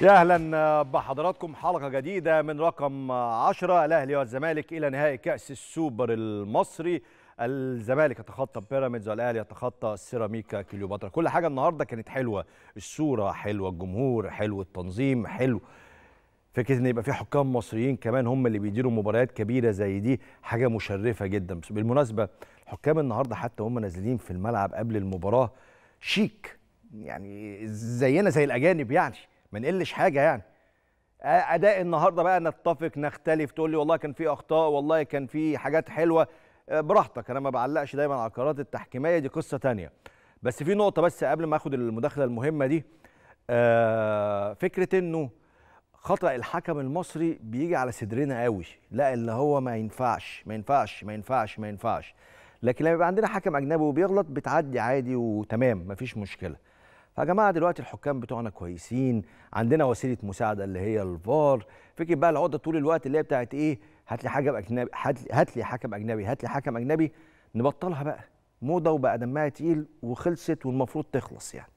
يا اهلا بحضراتكم حلقه جديده من رقم 10 الاهلي والزمالك الى نهائي كاس السوبر المصري الزمالك يتخطى بيراميدز والاهلي يتخطى سيراميكا كليوباترا كل حاجه النهارده كانت حلوه الصوره حلوه الجمهور حلو التنظيم حلو فكره ان يبقى في حكام مصريين كمان هم اللي بيديروا مباريات كبيره زي دي حاجه مشرفه جدا بالمناسبه الحكام النهارده حتى هم نازلين في الملعب قبل المباراه شيك يعني زينا زي الاجانب يعني ما نقلش حاجه يعني اداء النهارده بقى نتفق نختلف تقول لي والله كان في اخطاء والله كان في حاجات حلوه براحتك انا ما بعلقش دايما على القرارات التحكيميه دي قصه تانية بس في نقطه بس قبل ما اخد المداخله المهمه دي فكره انه خطا الحكم المصري بيجي على صدرنا قوي لا اللي هو ما ينفعش ما ينفعش ما ينفعش ما ينفعش لكن لما يبقى عندنا حكم اجنبي وبيغلط بتعدي عادي وتمام مفيش مشكله فيا جماعه دلوقتي الحكام بتوعنا كويسين عندنا وسيله مساعده اللي هي الفار فكره بقى العقده طول الوقت اللي هي بتاعت ايه هات لي حكم اجنبي هات لي حكم اجنبي هات لي حكم اجنبي نبطلها بقى موضه وبقى دمها تقيل وخلصت والمفروض تخلص يعني